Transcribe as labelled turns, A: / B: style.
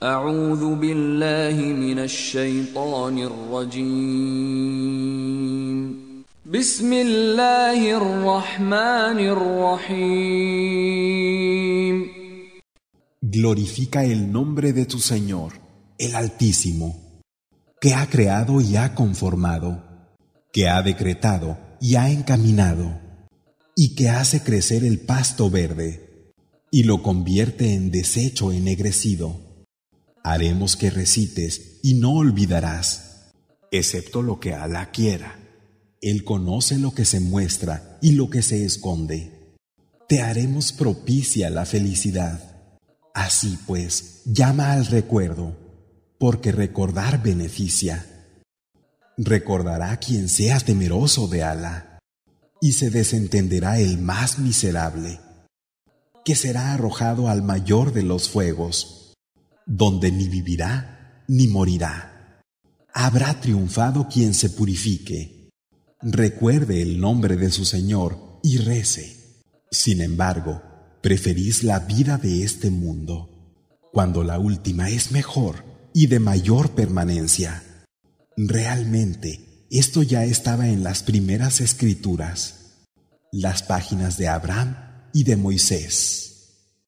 A: Glorifica el nombre de tu Señor, el Altísimo, que ha creado y ha conformado, que ha decretado y ha encaminado, y que hace crecer el pasto verde, y lo convierte en desecho ennegrecido haremos que recites y no olvidarás, excepto lo que Alá quiera. Él conoce lo que se muestra y lo que se esconde. Te haremos propicia la felicidad. Así pues, llama al recuerdo, porque recordar beneficia. Recordará quien sea temeroso de Alá, y se desentenderá el más miserable, que será arrojado al mayor de los fuegos donde ni vivirá ni morirá. Habrá triunfado quien se purifique. Recuerde el nombre de su Señor y rece. Sin embargo, preferís la vida de este mundo, cuando la última es mejor y de mayor permanencia. Realmente, esto ya estaba en las primeras escrituras, las páginas de Abraham y de Moisés.